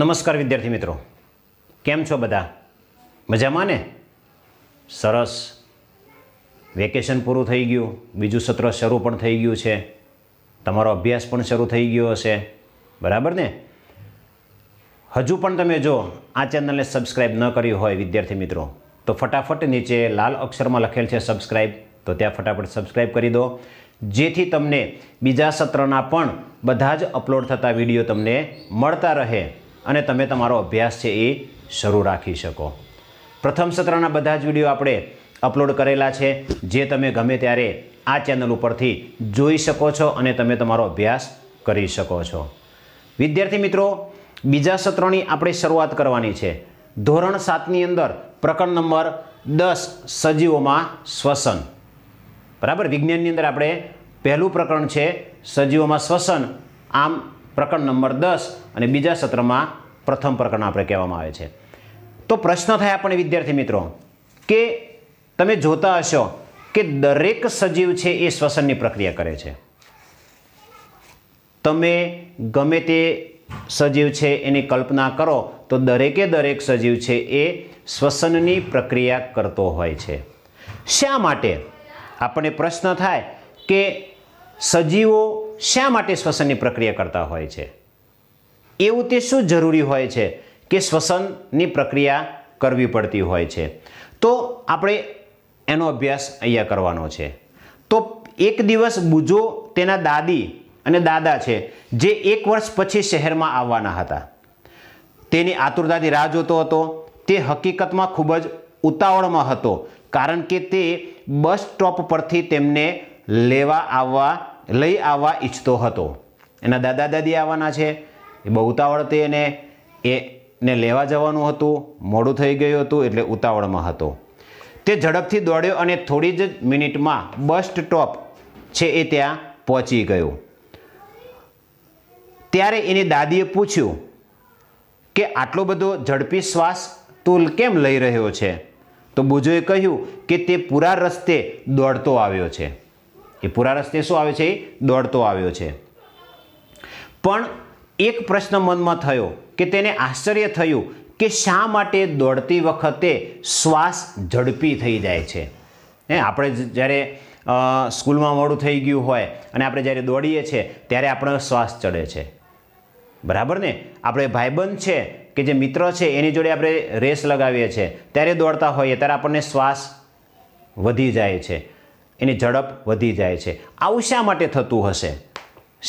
નમસ્કાર વિદ્યાર્થી મિત્રો કેમ છો બધા મજામાં ને સરસ વેકેશન પૂરું થઈ ગયું બીજું સત્ર શરૂ પણ થઈ ગયું છે તમારો અભ્યાસ પણ શરૂ થઈ ગયો હશે બરાબર ને હજુ પણ તમે જો આ ચેનલને સબસ્ક્રાઈબ ન કરી હોય વિદ્યાર્થી મિત્રો તો ફટાફટ નીચે લાલ અક્ષરમાં લખેલ છે સબસ્ક્રાઈબ તો ત્યાં ફટાફટ સબસ્ક્રાઈબ કરી દો જેથી તમને બીજા સત્રના પણ બધા જ અપલોડ થતા વિડીયો તમને મળતા રહે અને તમે તમારો અભ્યાસ છે એ શરૂ રાખી શકો પ્રથમ સત્રના બધા જ વિડીયો આપણે અપલોડ કરેલા છે જે તમે ગમે ત્યારે આ ચેનલ ઉપરથી જોઈ શકો છો અને તમે તમારો અભ્યાસ કરી શકો છો વિદ્યાર્થી મિત્રો બીજા સત્રોની આપણે શરૂઆત કરવાની છે ધોરણ સાતની અંદર પ્રકરણ નંબર દસ સજીવોમાં શ્વસન બરાબર વિજ્ઞાનની અંદર આપણે પહેલું પ્રકરણ છે સજીવોમાં શ્વસન આમ પ્રકરણ નંબર દસ અને બીજા સત્રમાં પ્રથમ પ્રકરણ આપણે કહેવામાં આવે છે તો પ્રશ્ન થાય આપણે વિદ્યાર્થી મિત્રો કે તમે જોતા હશો કે દરેક સજીવ છે એ શ્વસનની પ્રક્રિયા કરે છે તમે ગમે તે સજીવ છે એની કલ્પના કરો તો દરેકે દરેક સજીવ છે એ શ્વસનની પ્રક્રિયા કરતો હોય છે શા માટે આપણે પ્રશ્ન થાય કે સજીવો શા માટે શ્વસનની પ્રક્રિયા કરતા હોય છે એવું તે શું જરૂરી હોય છે કે શ્વસનની પ્રક્રિયા કરવી પડતી હોય છે તો આપણે એનો અભ્યાસ અહીંયા કરવાનો છે તો એક દિવસ બુજો તેના દાદી અને દાદા છે જે એક વર્ષ પછી શહેરમાં આવવાના હતા તેની આતુરતાથી રાહ જોતો હતો તે હકીકતમાં ખૂબ જ ઉતાવળમાં હતો કારણ કે તે બસ સ્ટોપ પરથી તેમને લેવા આવવા લઈ આવવા ઈચ્છતો હતો એના દાદા દાદી આવવાના છે એ બહુ ઉતાવળથી એને એ ને લેવા જવાનું હતું મોડું થઈ ગયું હતું એટલે ઉતાવળમાં હતો તે ઝડપથી દોડ્યો અને થોડી જ મિનિટમાં બસ સ્ટોપ છે એ ત્યાં પહોંચી ગયો ત્યારે એની દાદીએ પૂછ્યું કે આટલો બધો ઝડપી શ્વાસ તું કેમ લઈ રહ્યો છે તો બુજોએ કહ્યું કે તે પૂરા રસ્તે દોડતો આવ્યો છે એ પૂરા રસ્તે શું આવે છે એ દોડતો આવ્યો છે પણ એક પ્રશ્ન મનમાં થયો કે તેને આશ્ચર્ય થયું કે શા માટે દોડતી વખતે શ્વાસ ઝડપી થઈ જાય છે હે આપણે જ્યારે સ્કૂલમાં મોડું થઈ ગયું હોય અને આપણે જ્યારે દોડીએ છીએ ત્યારે આપણો શ્વાસ ચડે છે બરાબર ને આપણે ભાઈબંધ છે કે જે મિત્ર છે એની જોડે આપણે રેસ લગાવીએ છીએ ત્યારે દોડતા હોઈએ ત્યારે આપણને શ્વાસ વધી જાય છે એની ઝડપ વધી જાય છે આવું શા માટે થતું હશે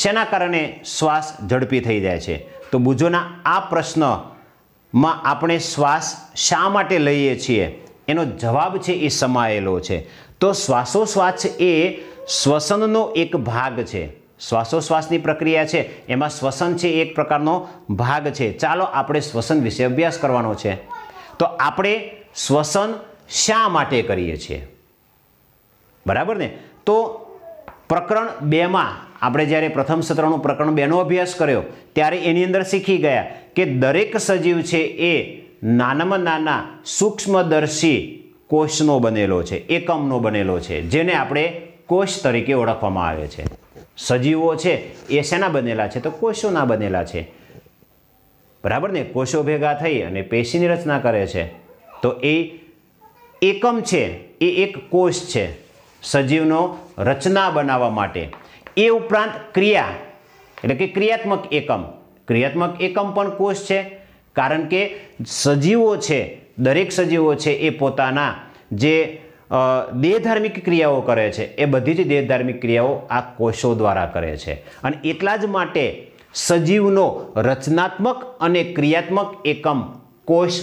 શેના કારણે શ્વાસ ઝડપી થઈ જાય છે તો બુજોના આ પ્રશ્નમાં આપણે શ્વાસ શા માટે લઈએ છીએ એનો જવાબ છે એ સમાયેલો છે તો શ્વાસોશ્વાસ એ શ્વસનનો એક ભાગ છે શ્વાસોશ્વાસની પ્રક્રિયા છે એમાં શ્વસન છે એક પ્રકારનો ભાગ છે ચાલો આપણે શ્વસન વિશે અભ્યાસ કરવાનો છે તો આપણે શ્વસન શા માટે કરીએ છીએ બરાબર ને તો પ્રકરણ બેમાં આપણે જ્યારે પ્રથમ સત્રનું પ્રકરણ બેનો અભ્યાસ કર્યો ત્યારે એની અંદર શીખી ગયા કે દરેક સજીવ છે એ નાનામાં નાના સૂક્ષ્મદર્શી કોષનો બનેલો છે એકમનો બનેલો છે જેને આપણે કોષ તરીકે ઓળખવામાં આવે છે સજીવો છે એ શેના બનેલા છે તો કોષોના બનેલા છે બરાબર ને કોષો ભેગા થઈ અને પેશીની રચના કરે છે તો એ એકમ છે એ એક કોષ છે સજીવનો રચના બનાવવા માટે એ ઉપરાંત ક્રિયા એટલે કે ક્રિયાત્મક એકમ ક્રિયાત્મક એકમ પણ કોષ છે કારણ કે સજીવો છે દરેક સજીવો છે એ પોતાના જે દેહધાર્મિક ક્રિયાઓ કરે છે એ બધી જ દેહધાર્મિક ક્રિયાઓ આ કોષો દ્વારા કરે છે અને એટલા જ માટે સજીવનો રચનાત્મક અને ક્રિયાત્મક એકમ કોષ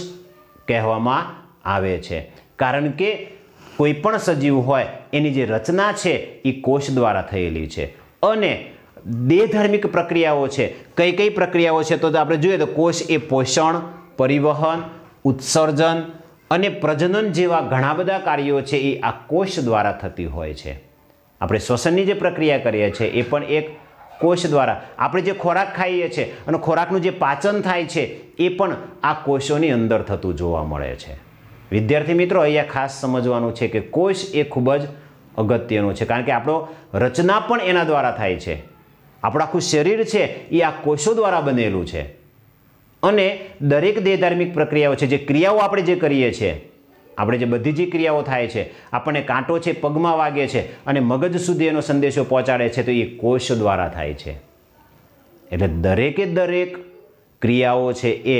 કહેવામાં આવે છે કારણ કે કોઈ પણ સજીવ હોય એની જે રચના છે એ કોષ દ્વારા થયેલી છે અને દેહધાર્મિક પ્રક્રિયાઓ છે કઈ કઈ પ્રક્રિયાઓ છે તો આપણે જોઈએ તો કોષ એ પોષણ પરિવહન ઉત્સર્જન અને પ્રજનન જેવા ઘણા બધા કાર્યો છે એ આ કોષ દ્વારા થતી હોય છે આપણે શ્વસનની જે પ્રક્રિયા કરીએ છીએ એ પણ એક કોષ દ્વારા આપણે જે ખોરાક ખાઈએ છીએ અને ખોરાકનું જે પાચન થાય છે એ પણ આ કોષોની અંદર થતું જોવા મળે છે વિદ્યાર્થી મિત્રો અહીંયા ખાસ સમજવાનું છે કે કોષ એ ખૂબ જ અગત્યનું છે કારણ કે આપણો રચના પણ એના દ્વારા થાય છે આપણું આખું શરીર છે એ આ કોષો દ્વારા બનેલું છે અને દરેક દેહધાર્મિક પ્રક્રિયાઓ છે જે ક્રિયાઓ આપણે જે કરીએ છીએ આપણે જે બધી જે ક્રિયાઓ થાય છે આપણને કાંટો છે પગમાં વાગે છે અને મગજ સુધી એનો સંદેશો પહોંચાડે છે તો એ કોષ દ્વારા થાય છે એટલે દરેકે દરેક ક્રિયાઓ છે એ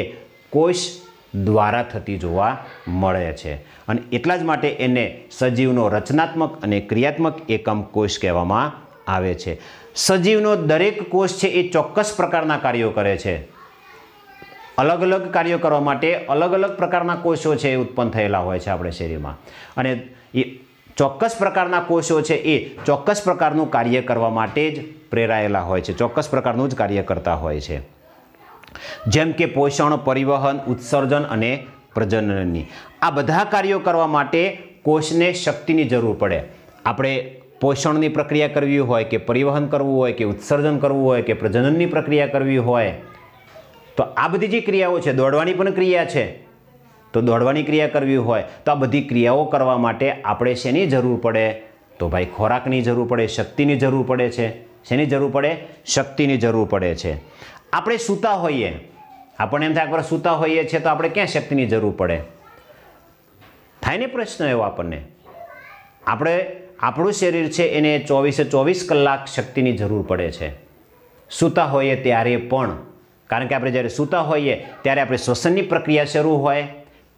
કોષ દ્વારા થતી જોવા મળે છે અને એટલા જ માટે એને સજીવનો રચનાત્મક અને ક્રિયાત્મક એકમ કોષ કહેવામાં આવે છે સજીવનો દરેક કોષ છે એ ચોક્કસ પ્રકારના કાર્યો કરે છે અલગ અલગ કાર્યો કરવા માટે અલગ અલગ પ્રકારના કોષો છે એ ઉત્પન્ન થયેલા હોય છે આપણે શરીરમાં અને એ ચોક્કસ પ્રકારના કોષો છે એ ચોક્કસ પ્રકારનું કાર્ય કરવા માટે જ પ્રેરાયેલા હોય છે ચોક્કસ પ્રકારનું જ કાર્ય કરતા હોય છે જેમ કે પોષણ પરિવહન ઉત્સર્જન અને પ્રજનનની આ બધા કાર્યો કરવા માટે કોષને શક્તિની જરૂર પડે આપણે પોષણની પ્રક્રિયા કરવી હોય કે પરિવહન કરવું હોય કે ઉત્સર્જન કરવું હોય કે પ્રજનનની પ્રક્રિયા કરવી હોય તો આ બધી જે ક્રિયાઓ છે દોડવાની પણ ક્રિયા છે તો દોડવાની ક્રિયા કરવી હોય તો આ બધી ક્રિયાઓ કરવા માટે આપણે શેની જરૂર પડે તો ભાઈ ખોરાકની જરૂર પડે શક્તિની જરૂર પડે છે શેની જરૂર પડે શક્તિની જરૂર પડે છે આપણે સૂતા હોઈએ આપણને એમ થાય વાર સૂતા હોઈએ છીએ તો આપણે ક્યાં શક્તિની જરૂર પડે થાય ને પ્રશ્ન એવો આપણને આપણે આપણું શરીર છે એને ચોવીસે ચોવીસ કલાક શક્તિની જરૂર પડે છે સૂતા હોઈએ ત્યારે પણ કારણ કે આપણે જ્યારે સૂતા હોઈએ ત્યારે આપણે શ્વસનની પ્રક્રિયા શરૂ હોય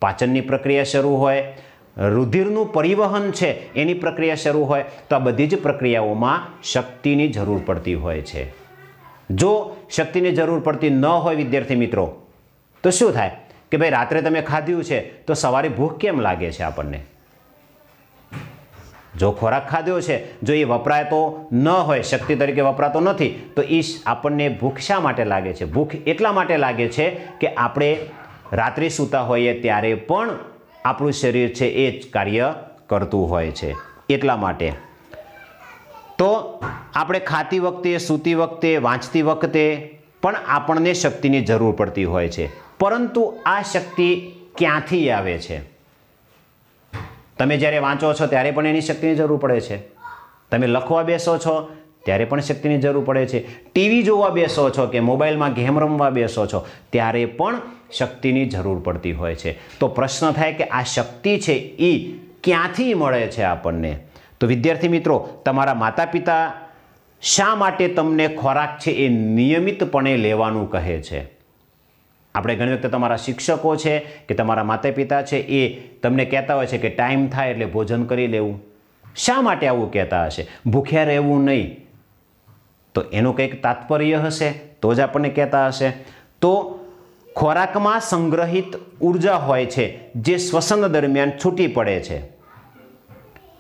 પાચનની પ્રક્રિયા શરૂ હોય રુધિરનું પરિવહન છે એની પ્રક્રિયા શરૂ હોય તો આ બધી જ પ્રક્રિયાઓમાં શક્તિની જરૂર પડતી હોય છે જો શક્તિની જરૂર પડતી ન હોય વિદ્યાર્થી મિત્રો તો શું થાય કે ભાઈ રાત્રે તમે ખાધ્યું છે તો સવારે ભૂખ કેમ લાગે છે આપણને જો ખોરાક ખાધ્યો છે જો એ વપરાતો ન હોય શક્તિ તરીકે વપરાતો નથી તો એ આપણને ભૂખ શા માટે લાગે છે ભૂખ એટલા માટે લાગે છે કે આપણે રાત્રે સૂતા હોઈએ ત્યારે પણ આપણું શરીર છે એ જ કાર્ય કરતું હોય છે એટલા માટે તો આપણે ખાતી વખતે સૂતી વખતે વાંચતી વખતે પણ આપણને શક્તિની જરૂર પડતી હોય છે પરંતુ આ શક્તિ ક્યાંથી આવે છે તમે જ્યારે વાંચો છો ત્યારે પણ એની શક્તિની જરૂર પડે છે તમે લખવા બેસો છો ત્યારે પણ શક્તિની જરૂર પડે છે ટીવી જોવા બેસો છો કે મોબાઈલમાં ગેમ રમવા બેસો છો ત્યારે પણ શક્તિની જરૂર પડતી હોય છે તો પ્રશ્ન થાય કે આ શક્તિ છે એ ક્યાંથી મળે છે આપણને તો વિદ્યાર્થી મિત્રો તમારા માતા પિતા શા માટે તમને ખોરાક છે એ નિયમિતપણે લેવાનું કહે છે આપણે ઘણી વખત તમારા શિક્ષકો છે કે તમારા માતા પિતા છે એ તમને કહેતા હોય છે કે ટાઈમ થાય એટલે ભોજન કરી લેવું શા માટે આવું કહેતા હશે ભૂખ્યા રહેવું નહીં તો એનું કંઈક તાત્પર્ય હશે તો જ આપણને કહેતા હશે તો ખોરાકમાં સંગ્રહિત ઉર્જા હોય છે જે શ્વસન દરમિયાન છૂટી પડે છે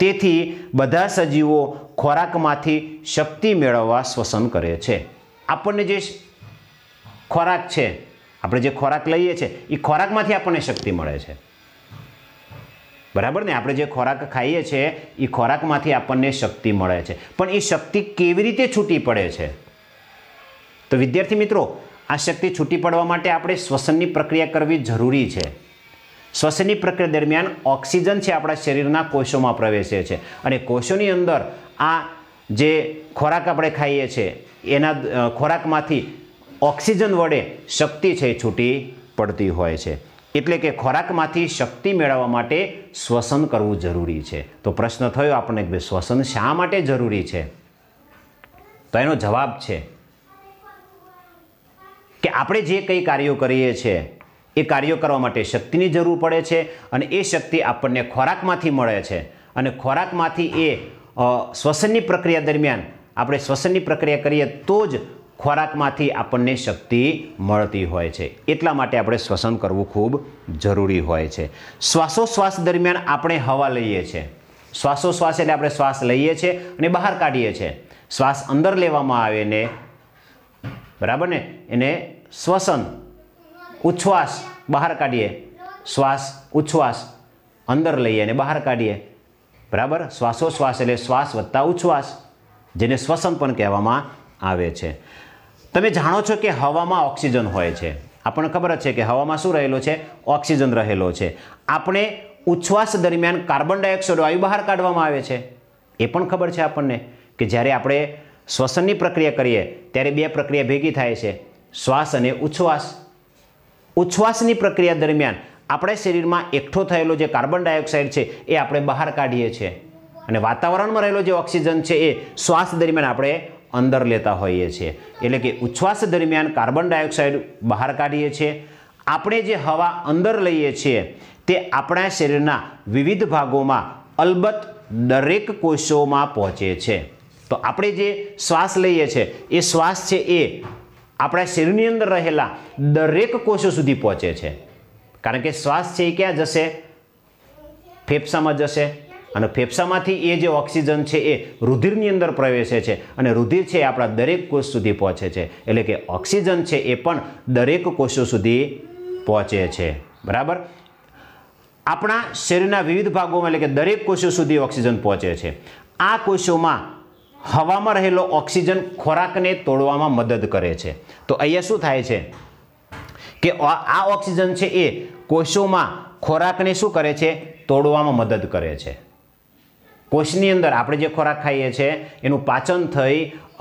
તેથી બધા સજીવો ખોરાકમાંથી શક્તિ મેળવવા શ્વસન કરે છે આપણને જે ખોરાક છે આપણે જે ખોરાક લઈએ છીએ એ ખોરાકમાંથી આપણને શક્તિ મળે છે બરાબર ને આપણે જે ખોરાક ખાઈએ છીએ એ ખોરાકમાંથી આપણને શક્તિ મળે છે પણ એ શક્તિ કેવી રીતે છૂટી પડે છે તો વિદ્યાર્થી મિત્રો આ શક્તિ છૂટી પડવા માટે આપણે શ્વસનની પ્રક્રિયા કરવી જરૂરી છે શ્વસનની પ્રક્રિયા દરમિયાન ઓક્સિજન છે આપણા શરીરના કોષોમાં પ્રવેશે છે અને કોષોની અંદર આ જે ખોરાક આપણે ખાઈએ છીએ એના ખોરાકમાંથી ઓક્સિજન વડે શક્તિ છે છૂટી પડતી હોય છે એટલે કે ખોરાકમાંથી શક્તિ મેળવવા માટે શ્વસન કરવું જરૂરી છે તો પ્રશ્ન થયો આપણને કે શ્વસન શા માટે જરૂરી છે તો એનો જવાબ છે કે આપણે જે કંઈ કાર્યો કરીએ છીએ એ કાર્યો કરવા માટે શક્તિની જરૂર પડે છે અને એ શક્તિ આપણને ખોરાકમાંથી મળે છે અને ખોરાકમાંથી એ શ્વસનની પ્રક્રિયા દરમિયાન આપણે શ્વસનની પ્રક્રિયા કરીએ તો જ ખોરાકમાંથી આપણને શક્તિ મળતી હોય છે એટલા માટે આપણે શ્વસન કરવું ખૂબ જરૂરી હોય છે શ્વાસોશ્વાસ દરમિયાન આપણે હવા લઈએ છીએ શ્વાસોશ્વાસ એટલે આપણે શ્વાસ લઈએ છીએ અને બહાર કાઢીએ છીએ શ્વાસ અંદર લેવામાં આવે ને બરાબર ને એને શ્વસન ઉચ્છ્વાસ બહાર કાઢીએ શ્વાસ ઉચ્છ્વાસ અંદર લઈએ અને બહાર કાઢીએ બરાબર શ્વાસોશ્વાસ એટલે શ્વાસ વધતા ઉચ્છ્વાસ જેને શ્વસન પણ કહેવામાં આવે છે તમે જાણો છો કે હવામાં ઓક્સિજન હોય છે આપણને ખબર જ છે કે હવામાં શું રહેલો છે ઓક્સિજન રહેલો છે આપણે ઉચ્છ્વાસ દરમિયાન કાર્બન ડાયોક્સાઇડ વાયુ બહાર કાઢવામાં આવે છે એ પણ ખબર છે આપણને કે જ્યારે આપણે શ્વસનની પ્રક્રિયા કરીએ ત્યારે બે પ્રક્રિયા ભેગી થાય છે શ્વાસ અને ઉચ્છ્વાસ ઉચ્છ્વાસની પ્રક્રિયા દરમિયાન આપણે શરીરમાં એકઠો થયેલો જે કાર્બન ડાયોક્સાઇડ છે એ આપણે બહાર કાઢીએ છીએ અને વાતાવરણમાં રહેલો જે ઓક્સિજન છે એ શ્વાસ દરમિયાન આપણે અંદર લેતા હોઈએ છીએ એટલે કે ઉચ્છ્વાસ દરમિયાન કાર્બન ડાયોક્સાઇડ બહાર કાઢીએ છીએ આપણે જે હવા અંદર લઈએ છીએ તે આપણા શરીરના વિવિધ ભાગોમાં અલબત્ત દરેક કોષોમાં પહોંચે છે તો આપણે જે શ્વાસ લઈએ છીએ એ શ્વાસ છે એ આપણા શરીરની અંદર રહેલા દરેક કોષો સુધી પહોંચે છે કારણ કે શ્વાસ છે એ ક્યાં જશે ફેફસામાં જશે અને ફેફસામાંથી એ જે ઓક્સિજન છે એ રુધિરની અંદર પ્રવેશે છે અને રુધિર છે આપણા દરેક કોષ સુધી પહોંચે છે એટલે કે ઓક્સિજન છે એ પણ દરેક કોષો સુધી પહોંચે છે બરાબર આપણા શરીરના વિવિધ ભાગોમાં એટલે કે દરેક કોષો સુધી ઓક્સિજન પહોંચે છે આ કોષોમાં હવામાં રહેલો ઓક્સિજન ખોરાકને તોડવામાં મદદ કરે છે તો અહીંયા શું થાય છે કે આ ઓક્સિજન છે એ કોષોમાં ખોરાકને શું કરે છે તોડવામાં મદદ કરે છે કોષની અંદર આપણે જે ખોરાક ખાઈએ છીએ એનું પાચન થઈ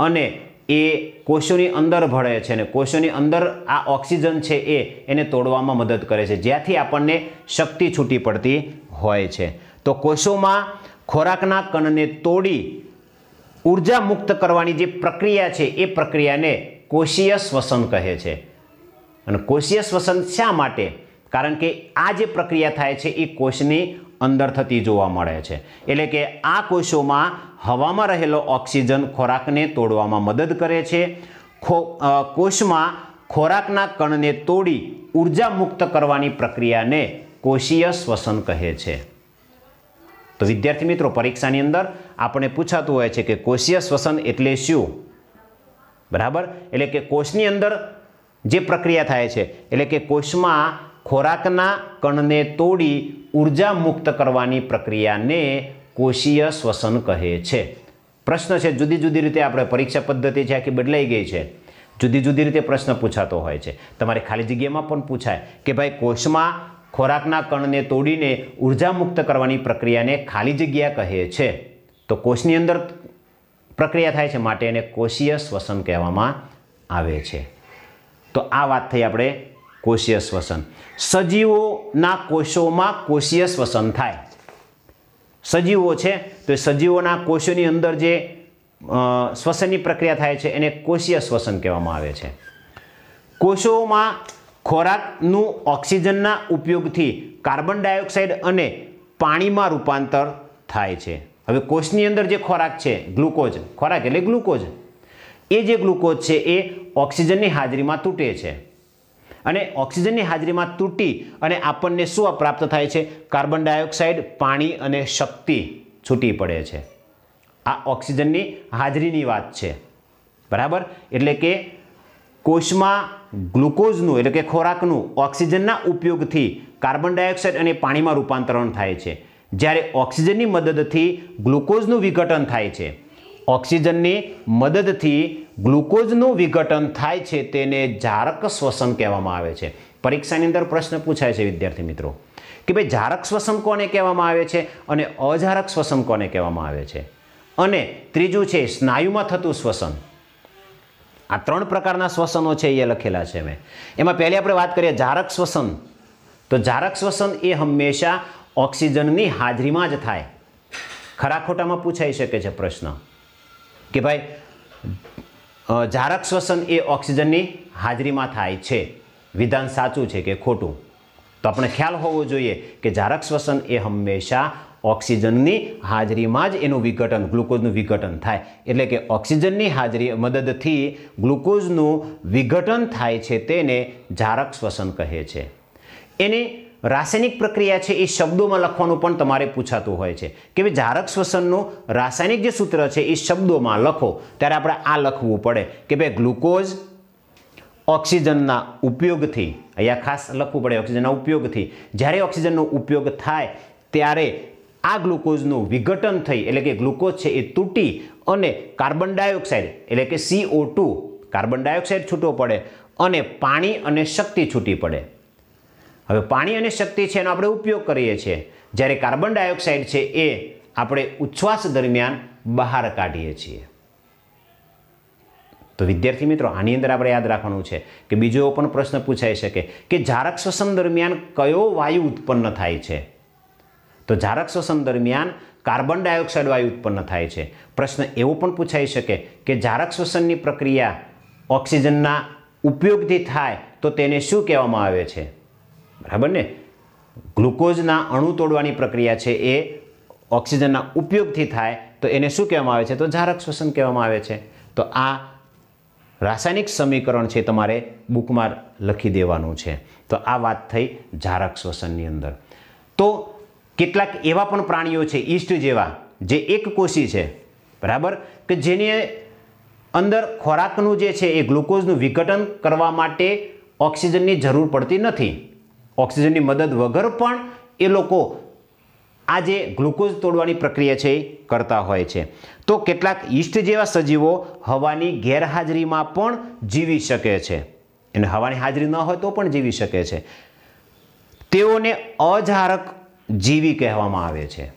અને એ કોષોની અંદર ભળે છે અને કોષોની અંદર આ ઓક્સિજન છે એ એને તોડવામાં મદદ કરે છે જ્યાંથી આપણને શક્તિ છૂટી પડતી હોય છે તો કોષોમાં ખોરાકના કણને તોડી ઉર્જા મુક્ત કરવાની જે પ્રક્રિયા છે એ પ્રક્રિયાને કોષીય શ્વસન કહે છે અને કોષીય શ્વસન શા માટે કારણ કે આ જે પ્રક્રિયા થાય છે એ કોષની અંદર થતી જોવા મળે છે એટલે કે આ કોષોમાં હવામાં રહેલો ઓક્સિજન ખોરાકને તોડવામાં મદદ કરે છે કોષમાં ખોરાકના કણને તોડી ઉર્જા મુક્ત કરવાની પ્રક્રિયાને કોષીય શ્વસન કહે છે તો વિદ્યાર્થી મિત્રો પરીક્ષાની અંદર આપણે પૂછાતું હોય છે કે કોષીય શ્વસન એટલે શું બરાબર એટલે કે કોષની અંદર જે પ્રક્રિયા થાય છે એટલે કે કોષમાં ખોરાકના કણને તોડી ઉર્જા મુક્ત કરવાની પ્રક્રિયાને કોષીય શ્વસન કહે છે પ્રશ્ન છે જુદી જુદી રીતે આપણે પરીક્ષા પદ્ધતિ છે આખી બદલાઈ ગઈ છે જુદી જુદી રીતે પ્રશ્ન પૂછાતો હોય છે તમારે ખાલી જગ્યામાં પણ પૂછાય કે ભાઈ કોષમાં ખોરાકના કણને તોડીને ઉર્જા મુક્ત કરવાની પ્રક્રિયાને ખાલી જગ્યા કહે છે તો કોષની અંદર પ્રક્રિયા થાય છે માટે એને કોષીય શ્વસન કહેવામાં આવે છે તો આ વાત થઈ આપણે કોષીય શ્વસન સજીવોના કોષોમાં કોષીય શ્વસન થાય સજીવો છે તો સજીવોના કોષોની અંદર જે શ્વસનની પ્રક્રિયા થાય છે એને કોષીય શ્વસન કહેવામાં આવે છે કોષોમાં ખોરાકનું ઓક્સિજનના ઉપયોગથી કાર્બન ડાયોક્સાઇડ અને પાણીમાં રૂપાંતર થાય છે હવે કોષની અંદર જે ખોરાક છે ગ્લુકોઝ ખોરાક એટલે ગ્લુકોઝ એ જે ગ્લુકોઝ છે એ ઓક્સિજનની હાજરીમાં તૂટે છે અને ઓક્સિજનની હાજરીમાં તૂટી અને આપણને શું પ્રાપ્ત થાય છે કાર્બન ડાયોક્સાઇડ પાણી અને શક્તિ છૂટી પડે છે આ ઓક્સિજનની હાજરીની વાત છે બરાબર એટલે કે કોષમાં ગ્લુકોઝનું એટલે કે ખોરાકનું ઓક્સિજનના ઉપયોગથી કાર્બન ડાયોક્સાઇડ અને પાણીમાં રૂપાંતરણ થાય છે જ્યારે ઓક્સિજનની મદદથી ગ્લુકોઝનું વિઘટન થાય છે ઓક્સિજનની મદદથી ગ્લુકોઝનું વિઘટન થાય છે તેને જારક શ્વસન કહેવામાં આવે છે પરીક્ષાની અંદર પ્રશ્ન પૂછાય છે વિદ્યાર્થી મિત્રો કે ભાઈ જારક શ્વસન કોને કહેવામાં આવે છે અને અજારક શ્વસન કોને કહેવામાં આવે છે અને ત્રીજું છે સ્નાયુમાં થતું શ્વસન આ ત્રણ પ્રકારના શ્વસનો છે એ લખેલા છે મેં એમાં પહેલી આપણે વાત કરીએ જારક શ્વસન તો જારક શ્વસન એ હંમેશા ઓક્સિજનની હાજરીમાં જ થાય ખરા ખોટામાં પૂછાઈ શકે છે પ્રશ્ન કે ભાઈ જારક શ્વસન એ ઓક્સિજનની હાજરીમાં થાય છે વિધાન સાચું છે કે ખોટું તો આપણે ખ્યાલ હોવો જોઈએ કે જારક શ્વસન એ હંમેશા ઓક્સિજનની હાજરીમાં જ એનું વિઘટન ગ્લુકોઝનું વિઘટન થાય એટલે કે ઓક્સિજનની હાજરી મદદથી ગ્લુકોઝનું વિઘટન થાય છે તેને જારક શ્વસન કહે છે એને રાસાયણિક પ્રક્રિયા છે એ શબ્દોમાં લખવાનું પણ તમારે પૂછાતું હોય છે કે ભાઈ જારક શ્વસનનું રાસાયણિક જે સૂત્ર છે એ શબ્દોમાં લખો ત્યારે આપણે આ લખવું પડે કે ભાઈ ગ્લુકોઝ ઓક્સિજનના ઉપયોગથી અહીંયા ખાસ લખવું પડે ઓક્સિજનના ઉપયોગથી જ્યારે ઓક્સિજનનો ઉપયોગ થાય ત્યારે આ ગ્લુકોઝનું વિઘટન થઈ એટલે કે ગ્લુકોઝ છે એ તૂટી અને કાર્બન ડાયોક્સાઇડ એટલે કે સીઓ ટુ કાર્બન ડાયોક્સાઇડ છૂટો પડે અને પાણી અને શક્તિ છૂટી પડે હવે પાણી અને શક્તિ છે એનો આપણે ઉપયોગ કરીએ છીએ જ્યારે કાર્બન ડાયોક્સાઇડ છે એ આપણે ઉચ્છ્વાસ દરમિયાન બહાર કાઢીએ છીએ તો વિદ્યાર્થી મિત્રો આની અંદર આપણે યાદ રાખવાનું છે કે બીજો પણ પ્રશ્ન પૂછાઈ શકે કે જારક શ્વસન દરમિયાન કયો વાયુ ઉત્પન્ન થાય છે તો જારક શ્વસન દરમિયાન કાર્બન ડાયોક્સાઇડ વાયુ ઉત્પન્ન થાય છે પ્રશ્ન એવો પણ પૂછાઈ શકે કે જારક શ્વસનની પ્રક્રિયા ઓક્સિજનના ઉપયોગથી થાય તો તેને શું કહેવામાં આવે છે બરાબર ને ગ્લુકોઝના અણુ તોડવાની પ્રક્રિયા છે એ ઓક્સિજનના ઉપયોગથી થાય તો એને શું કહેવામાં આવે છે તો જારક શ્વસન કહેવામાં આવે છે તો આ રાસાયણિક સમીકરણ છે તમારે બુકમાં લખી દેવાનું છે તો આ વાત થઈ જારક શ્વસનની અંદર તો કેટલાક એવા પણ પ્રાણીઓ છે ઈસ્ટ જેવા જે એક કોષી છે બરાબર કે જેની અંદર ખોરાકનું જે છે એ ગ્લુકોઝનું વિઘટન કરવા માટે ઓક્સિજનની જરૂર પડતી નથી ઓક્સિજનની મદદ વગર પણ એ લોકો આ જે ગ્લુકોઝ તોડવાની પ્રક્રિયા છે એ કરતા હોય છે તો કેટલાક ઈસ્ટ જેવા સજીવો હવાની ગેરહાજરીમાં પણ જીવી શકે છે એને હવાની હાજરી ન હોય તો પણ જીવી શકે છે તેઓને અજારક જીવી કહેવામાં આવે છે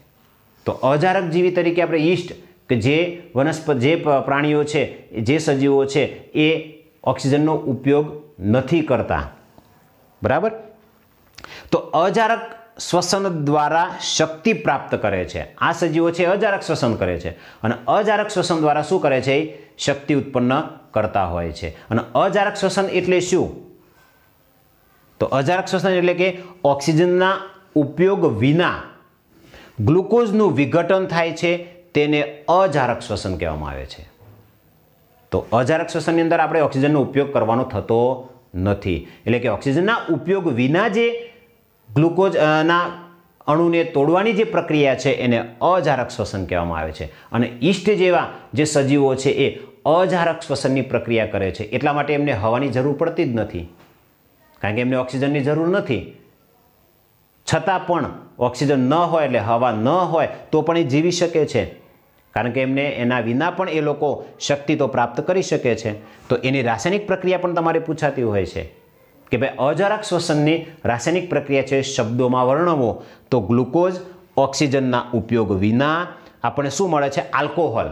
તો અજારક જીવી તરીકે આપણે ઈસ્ટ કે જે વનસ્પતિ જે પ્રાણીઓ છે જે સજીવો છે એ ઓક્સિજનનો ઉપયોગ નથી કરતા બરાબર તો અજારક શ્વસન દ્વારા શક્તિ પ્રાપ્ત કરે છે આ સજીવો છે અજારક શ્વસન કરે છે અને અજારક શ્વસન દ્વારા શું કરે છે એ શક્તિ ઉત્પન્ન કરતા હોય છે અને અજારક શ્વસન એટલે શું તો અજારક શ્વસન એટલે કે ઓક્સિજનના ઉપયોગ વિના ગ્લુકોઝનું વિઘટન થાય છે તેને અજારક શ્વસન કહેવામાં આવે છે તો અજારક શ્વસનની અંદર આપણે ઓક્સિજનનો ઉપયોગ કરવાનો થતો નથી એટલે કે ઓક્સિજનના ઉપયોગ વિના જે ગ્લુકોઝના અણુને તોડવાની જે પ્રક્રિયા છે એને અજારક શ્વસન કહેવામાં આવે છે અને ઈષ્ટ જેવા જે સજીવો છે એ અજારક શ્વસનની પ્રક્રિયા કરે છે એટલા માટે એમને હવાની જરૂર પડતી જ નથી કારણ કે એમને ઓક્સિજનની જરૂર નથી છતાં પણ ઓક્સિજન ન હોય એટલે હવા ન હોય તો પણ એ જીવી શકે છે કારણ કે એમને એના વિના પણ એ લોકો શક્તિ તો પ્રાપ્ત કરી શકે છે તો એની રાસાયણિક પ્રક્રિયા પણ તમારે પૂછાતી હોય છે કે ભાઈ અજરાક શ્વસનની રાસાયણિક પ્રક્રિયા છે શબ્દોમાં વર્ણવો તો ગ્લુકોઝ ઓક્સિજનના ઉપયોગ વિના આપણને શું મળે છે આલ્કોહોલ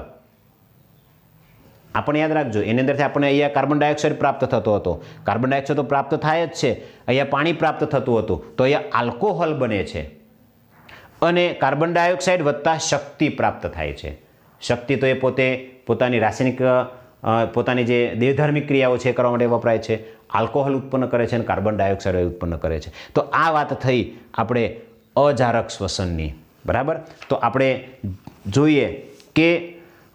આપણે યાદ રાખજો એની અંદરથી આપણને અહીંયા કાર્બન ડાયોક્સાઇડ પ્રાપ્ત થતો હતો કાર્બન ડાયોક્સાઇડ તો પ્રાપ્ત થાય જ છે અહીંયા પાણી પ્રાપ્ત થતું હતું તો અહીંયા આલ્કોહોલ બને છે અને કાર્બન ડાયોક્સાઇડ વધતા શક્તિ પ્રાપ્ત થાય છે શક્તિ તો એ પોતે પોતાની રાસાયણિક પોતાની જે દેહધાર્મિક ક્રિયાઓ છે કરવા માટે વપરાય છે આલ્કોહોલ ઉત્પન્ન કરે છે અને કાર્બન ડાયોક્સાઇડ ઉત્પન્ન કરે છે તો આ વાત થઈ આપણે અજારક શ્વસનની બરાબર તો આપણે જોઈએ કે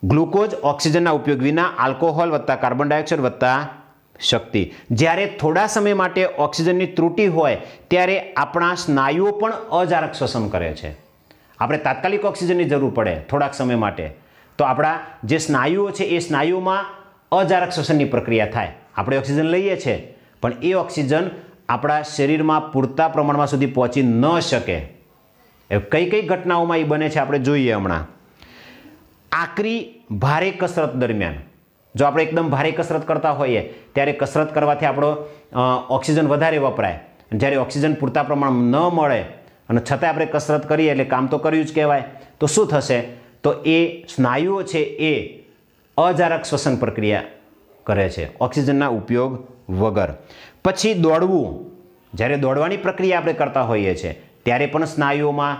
ગ્લુકોઝ ઓક્સિજનના ઉપયોગ વિના આલ્કોહોલ વત્તા કાર્બન ડાયોક્સાઇડ વત્તા શક્તિ જ્યારે થોડા સમય માટે ઓક્સિજનની ત્રુટિ હોય ત્યારે આપણા સ્નાયુઓ પણ અજારક શ્વસન કરે છે આપણે તાત્કાલિક ઓક્સિજનની જરૂર પડે થોડાક સમય માટે તો આપણા જે સ્નાયુઓ છે એ સ્નાયુઓમાં અજારક શ્વસનની પ્રક્રિયા થાય આપણે ઓક્સિજન લઈએ છીએ પણ એ ઓક્સિજન આપણા શરીરમાં પૂરતા પ્રમાણમાં સુધી પહોંચી ન શકે એ કઈ કઈ ઘટનાઓમાં એ બને છે આપણે જોઈએ હમણાં આકરી ભારે કસરત દરમિયાન જો આપણે એકદમ ભારે કસરત કરતા હોઈએ ત્યારે કસરત કરવાથી આપણો ઓક્સિજન વધારે વપરાય જ્યારે ઓક્સિજન પૂરતા પ્રમાણમાં ન મળે અને છતાં આપણે કસરત કરીએ એટલે કામ તો કર્યું જ કહેવાય તો શું થશે તો એ સ્નાયુઓ છે એ અજારક શ્વસન પ્રક્રિયા કરે છે ઓક્સિજનના ઉપયોગ વગર પછી દોડવું જ્યારે દોડવાની પ્રક્રિયા આપણે કરતા હોઈએ છીએ ત્યારે પણ સ્નાયુઓમાં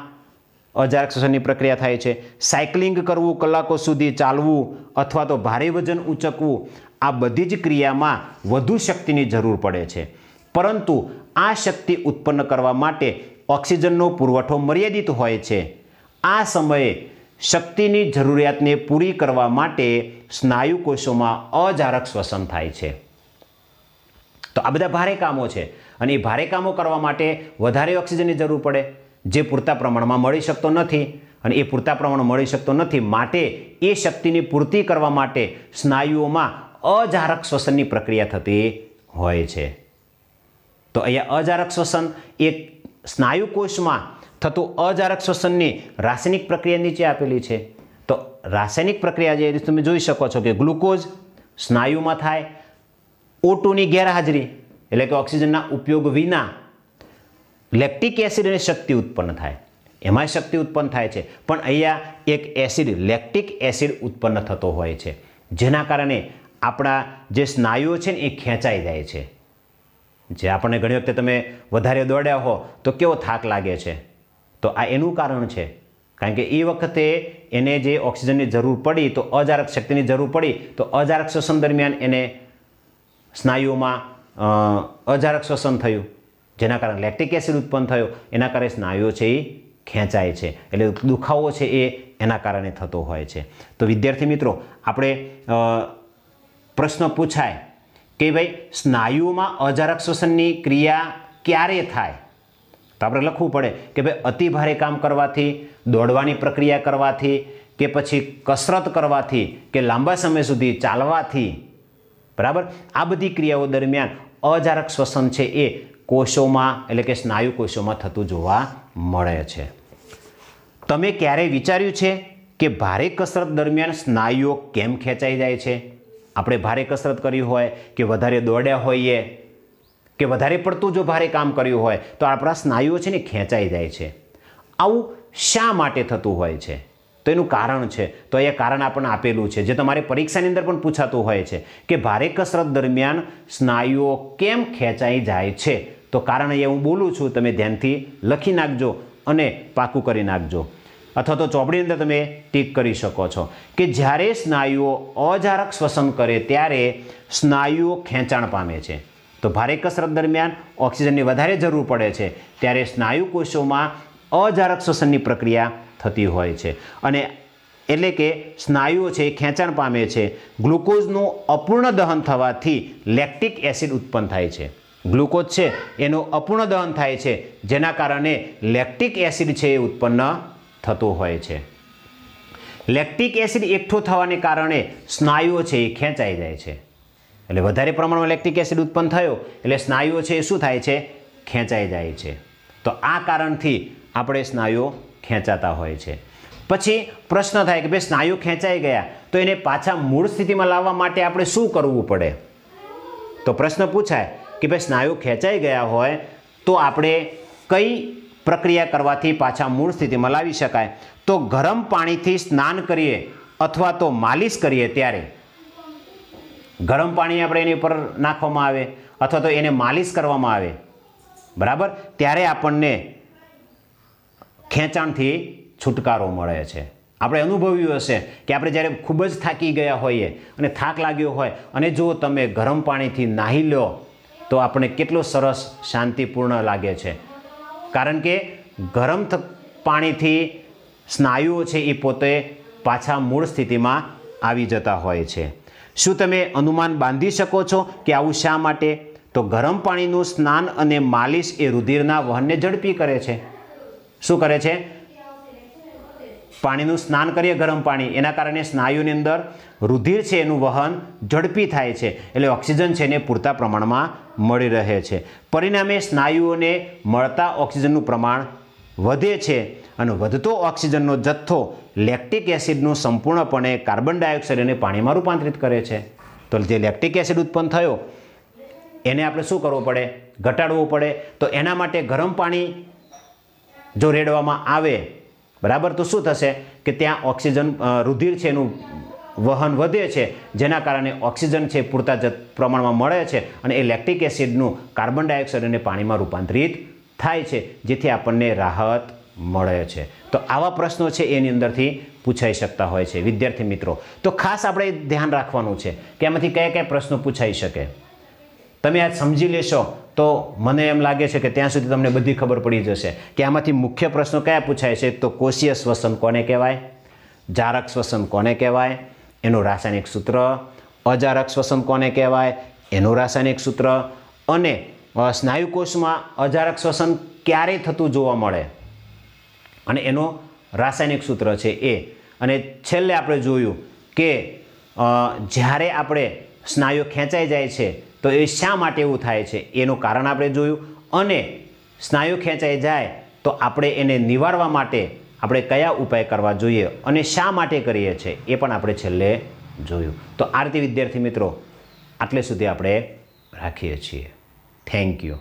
અજારક શ્વસનની પ્રક્રિયા થાય છે સાયકલિંગ કરવું કલાકો સુધી ચાલવું અથવા તો ભારે વજન ઉંચકવું આ બધી જ ક્રિયામાં વધુ શક્તિની જરૂર પડે છે પરંતુ આ શક્તિ ઉત્પન્ન કરવા માટે ઓક્સિજનનો પુરવઠો મર્યાદિત હોય છે આ સમયે શક્તિની જરૂરિયાતને પૂરી કરવા માટે સ્નાયુ કોષોમાં અજારક શ્વસન થાય છે તો આ બધા ભારે કામો છે અને એ ભારે કામો કરવા માટે વધારે ઓક્સિજનની જરૂર પડે જે પૂરતા પ્રમાણમાં મળી શકતો નથી અને એ પૂરતા પ્રમાણમાં મળી શકતો નથી માટે એ શક્તિની પૂર્તિ કરવા માટે સ્નાયુઓમાં અજારક શ્વસનની પ્રક્રિયા થતી હોય છે તો અહીંયા અજારક શ્વસન એક સ્નાયુકોષમાં થતું અજારક શ્વસનની રાસાયણિક પ્રક્રિયા નીચે આપેલી છે તો રાસાયણિક પ્રક્રિયા જે તમે જોઈ શકો છો કે ગ્લુકોઝ સ્નાયુમાં થાય ઓટુની ગેરહાજરી એટલે કે ઓક્સિજનના ઉપયોગ વિના લેક્ટિક એસિડની શક્તિ ઉત્પન્ન થાય એમાંય શક્તિ ઉત્પન્ન થાય છે પણ અહીંયા એક એસિડ લેક્ટિક એસિડ ઉત્પન્ન થતો હોય છે જેના કારણે આપણા જે સ્નાયુઓ છે ને એ ખેંચાઈ જાય છે જે આપણને ઘણી વખતે તમે વધારે દોડ્યા હો તો કેવો થાક લાગે છે તો આ એનું કારણ છે કારણ કે એ વખતે એને જે ઓક્સિજનની જરૂર પડી તો અજારક શક્તિની જરૂર પડી તો અજારક શ્વસન દરમિયાન એને સ્નાયુઓમાં અજારક શ્વસન થયું જેના કારણે લેક્ટિક એસિડ ઉત્પન્ન થયો એના કારણે સ્નાયુઓ છે એ ખેંચાય છે એટલે દુખાવો છે એ એના કારણે થતો હોય છે તો વિદ્યાર્થી મિત્રો આપણે પ્રશ્ન પૂછાય કે ભાઈ સ્નાયુઓમાં અજારક શ્વસનની ક્રિયા ક્યારે થાય તો આપણે લખવું પડે કે ભાઈ અતિભારે કામ કરવાથી દોડવાની પ્રક્રિયા કરવાથી કે પછી કસરત કરવાથી કે લાંબા સમય સુધી ચાલવાથી બરાબર આ બધી ક્રિયાઓ દરમિયાન અજારક શ્વસન છે એ કોષોમાં એટલે કે સ્નાયુ કોષોમાં થતું જોવા મળે છે તમે ક્યારેય વિચાર્યું છે કે ભારે કસરત દરમિયાન સ્નાયુઓ કેમ ખેંચાઈ જાય છે આપણે ભારે કસરત કરી હોય કે વધારે દોડ્યા હોઈએ કે વધારે પડતું જો ભારે કામ કર્યું હોય તો આપણા સ્નાયુઓ છે ને ખેંચાઈ જાય છે આવું શા માટે થતું હોય છે તો એનું કારણ છે તો એ કારણ આપણને આપેલું છે જે તમારે પરીક્ષાની અંદર પણ પૂછાતું હોય છે કે ભારે કસરત દરમિયાન સ્નાયુઓ કેમ ખેંચાઈ જાય છે તો કારણ એ હું બોલું છું તમે ધ્યાનથી લખી નાખજો અને પાકું કરી નાખજો અથવા તો ચોપડી અંદર તમે ટીક કરી શકો છો કે જ્યારે સ્નાયુઓ અજારક શ્વસન કરે ત્યારે સ્નાયુઓ ખેંચાણ પામે છે તો ભારે કસરત દરમિયાન ઓક્સિજનની વધારે જરૂર પડે છે ત્યારે સ્નાયુ કોષોમાં અજારક શ્વસનની પ્રક્રિયા થતી હોય છે અને એટલે કે સ્નાયુઓ છે એ ખેંચાણ પામે છે ગ્લુકોઝનું અપૂર્ણ દહન થવાથી લેક્ટિક એસિડ ઉત્પન્ન થાય છે ગ્લુકોઝ છે એનું અપૂર્ણ દહન થાય છે જેના કારણે લેક્ટિક એસિડ છે એ ઉત્પન્ન થતું હોય છે લેક્ટિક એસિડ એકઠું થવાને કારણે સ્નાયુઓ છે એ ખેંચાઈ જાય છે એટલે વધારે પ્રમાણમાં લેક્ટિક એસિડ ઉત્પન્ન થયો એટલે સ્નાયુઓ છે એ શું થાય છે ખેંચાઈ જાય છે તો આ કારણથી આપણે સ્નાયુઓ ખેંચાતા હોય છે પછી પ્રશ્ન થાય કે ભાઈ સ્નાયુ ખેંચાઈ ગયા તો એને પાછા મૂળ સ્થિતિમાં લાવવા માટે આપણે શું કરવું પડે તો પ્રશ્ન પૂછાય કે ભાઈ સ્નાયુ ખેંચાઈ ગયા હોય તો આપણે કઈ પ્રક્રિયા કરવાથી પાછા મૂળ સ્થિતિમાં લાવી શકાય તો ગરમ પાણીથી સ્નાન કરીએ અથવા તો માલિશ કરીએ ત્યારે ગરમ પાણી આપણે એની ઉપર નાખવામાં આવે અથવા તો એને માલિશ કરવામાં આવે બરાબર ત્યારે આપણને ખેંચાણથી છુટકારો મળે છે આપણે અનુભવ્યું હશે કે આપણે જ્યારે ખૂબ જ થાકી ગયા હોઈએ અને થાક લાગ્યો હોય અને જો તમે ગરમ પાણીથી નાહી લો તો આપણે કેટલું સરસ શાંતિપૂર્ણ લાગે છે કારણ કે ગરમ પાણીથી સ્નાયુઓ છે એ પોતે પાછા મૂળ સ્થિતિમાં આવી જતા હોય છે શું તમે અનુમાન બાંધી શકો છો કે આવું શા માટે તો ગરમ પાણીનું સ્નાન અને માલિશ એ રુધિરના વહનને ઝડપી કરે છે શું કરે છે પાણીનું સ્નાન કરીએ ગરમ પાણી એના કારણે સ્નાયુની અંદર રુધિર છે એનું વહન ઝડપી થાય છે એટલે ઓક્સિજન છે એને પૂરતા પ્રમાણમાં મળી રહે છે પરિણામે સ્નાયુઓને મળતા ઓક્સિજનનું પ્રમાણ વધે છે અને વધતો ઓક્સિજનનો જથ્થો લેક્ટિક એસિડનું સંપૂર્ણપણે કાર્બન ડાયોક્સાઇડ અને પાણીમાં રૂપાંતરિત કરે છે તો જે લેક્ટિક એસિડ ઉત્પન્ન થયો એને આપણે શું કરવું પડે ઘટાડવું પડે તો એના માટે ગરમ પાણી જો રેડવામાં આવે બરાબર તો શું થશે કે ત્યાં ઓક્સિજન રુધિર છે એનું વહન વધે છે જેના કારણે ઓક્સિજન છે પૂરતા પ્રમાણમાં મળે છે અને એ લેક્ટિક એસિડનું કાર્બન ડાયોક્સાઇડ અને પાણીમાં રૂપાંતરિત થાય છે જેથી આપણને રાહત મળે છે તો આવા પ્રશ્નો છે એની અંદરથી પૂછાઈ શકતા હોય છે વિદ્યાર્થી મિત્રો તો ખાસ આપણે ધ્યાન રાખવાનું છે કે એમાંથી કયા કયા પ્રશ્નો પૂછાઈ શકે તમે આ સમજી લેશો તો મને એમ લાગે છે કે ત્યાં સુધી તમને બધી ખબર પડી જશે કે આમાંથી મુખ્ય પ્રશ્નો કયા પૂછાય છે તો કોષીય શ્વસન કોને કહેવાય જારક શ્વસન કોને કહેવાય એનું રાસાયણિક સૂત્ર અજારક શ્વસન કોને કહેવાય એનું રાસાયણિક સૂત્ર અને સ્નાયુ કોષમાં અજારક શ્વસન ક્યારે થતું જોવા મળે અને એનું રાસાયણિક સૂત્ર છે એ અને છેલ્લે આપણે જોયું કે જ્યારે આપણે સ્નાયુ ખેંચાઈ જાય છે તો એ શા માટે એવું થાય છે એનું કારણ આપણે જોયું અને સ્નાયુ ખેંચાઈ જાય તો આપણે એને નિવારવા માટે આપણે કયા ઉપાય કરવા જોઈએ અને શા માટે કરીએ છીએ એ પણ આપણે છેલ્લે જોયું તો આરતી વિદ્યાર્થી મિત્રો આટલે સુધી આપણે રાખીએ છીએ થેન્ક યુ